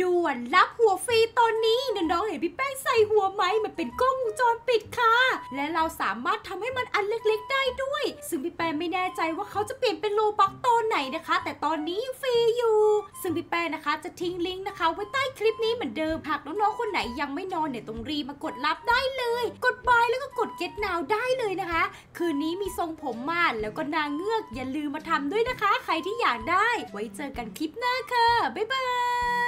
ด่วนรับหัวฟรีตอนนี้น้องๆเห็นพี่แป้งใส่หัวไหม มันเป็นกล้องวงจรปิดค่ะ และเราสามารถทำให้มันอันเล็กๆ ได้ด้วย ซึ่งพี่แป้งไม่แน่ใจว่าเขาจะเปลี่ยนเป็นโลบักตอนไหนนะคะ แต่ตอนนี้ฟรีอยู่ ซึ่งพี่แป้งนะคะจะทิ้งลิงก์นะคะ ไว้ใต้คลิปนี้เหมือนเดิมหากน้องๆคนไหนยังไม่นอนเนี่ยตรงรีมากดรับได้เลย กดบายแล้วก็กดเก็ตนาวได้เลยนะคะ คืนนี้มีทรงผมม่านแล้วก็นางเงือกอย่าลืมมาทำด้วยนะคะ ใครที่อยากได้ ไว้เจอกันคลิปหน้าค่ะบ๊ายบาย